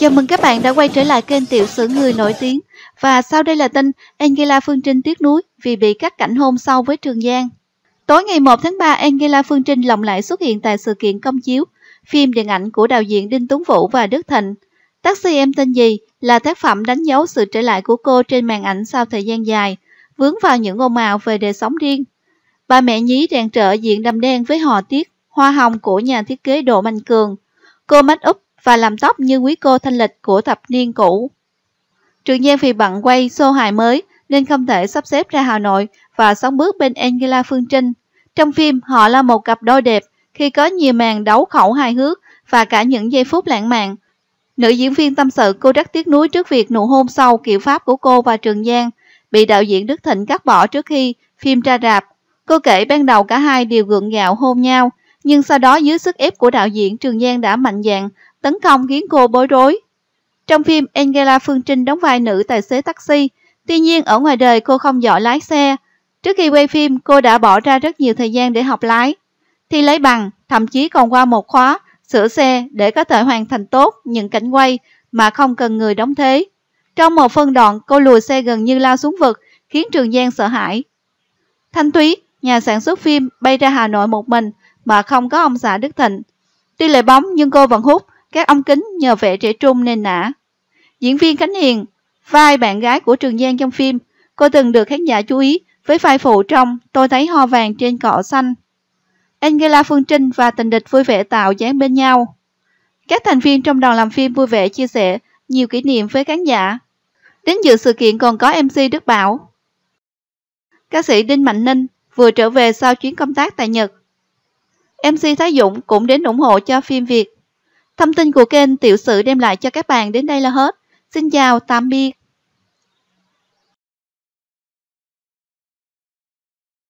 Chào mừng các bạn đã quay trở lại kênh Tiểu sử Người Nổi Tiếng. Và sau đây là tin Angela Phương Trinh tiếc nuối vì bị cắt cảnh hôn sau với Trường Giang. Tối ngày 1 tháng 3, Angela Phương Trinh lộng lại xuất hiện tại sự kiện công chiếu, phim điện ảnh của đạo diễn Đinh Tuấn Vũ và Đức Thịnh. Taxi Em Tên Gì là tác phẩm đánh dấu sự trở lại của cô trên màn ảnh sau thời gian dài, vướng vào những ồn ào về đời sống riêng. Bà mẹ nhí đèn trợ diện đầm đen với hò tiết, hoa hồng của nhà thiết kế Đỗ Mạnh Cường. Cô mắt up và làm tóc như quý cô thanh lịch của thập niên cũ. Trường Giang vì bận quay xô hài mới nên không thể sắp xếp ra Hà Nội và sóng bước bên Angela Phương Trinh. Trong phim, họ là một cặp đôi đẹp khi có nhiều màn đấu khẩu hài hước và cả những giây phút lãng mạn. Nữ diễn viên tâm sự cô rất tiếc nuối trước việc nụ hôn sâu kiểu pháp của cô và Trường Giang bị đạo diễn Đức Thịnh cắt bỏ trước khi phim ra rạp. Cô kể ban đầu cả hai đều gượng gạo hôn nhau nhưng sau đó dưới sức ép của đạo diễn Trường Giang đã mạnh dạn tấn công khiến cô bối rối. Trong phim, Angela Phương Trinh đóng vai nữ tài xế taxi, tuy nhiên ở ngoài đời cô không giỏi lái xe. Trước khi quay phim, cô đã bỏ ra rất nhiều thời gian để học lái, thi lấy bằng, thậm chí còn qua một khóa, sửa xe để có thể hoàn thành tốt những cảnh quay mà không cần người đóng thế. Trong một phân đoạn, cô lùi xe gần như lao xuống vực, khiến Trường Giang sợ hãi. Thanh Túy, nhà sản xuất phim, bay ra Hà Nội một mình, mà không có ông xã Đức Thịnh. Tuy lệ bóng nhưng cô vẫn hút các ông kính nhờ vẻ trẻ trung nên nã. Diễn viên Khánh Hiền, vai bạn gái của Trường Giang trong phim, cô từng được khán giả chú ý với vai phụ trong Tôi thấy hoa vàng trên cỏ xanh. Angela Phương Trinh và tình địch vui vẻ tạo dáng bên nhau. Các thành viên trong đoàn làm phim vui vẻ chia sẻ nhiều kỷ niệm với khán giả. Đến dự sự kiện còn có MC Đức Bảo. Ca sĩ Đinh Mạnh Ninh vừa trở về sau chuyến công tác tại Nhật MC Thái Dũng cũng đến ủng hộ cho phim Việt. Thông tin của kênh Tiểu Sử đem lại cho các bạn đến đây là hết. Xin chào, tạm biệt.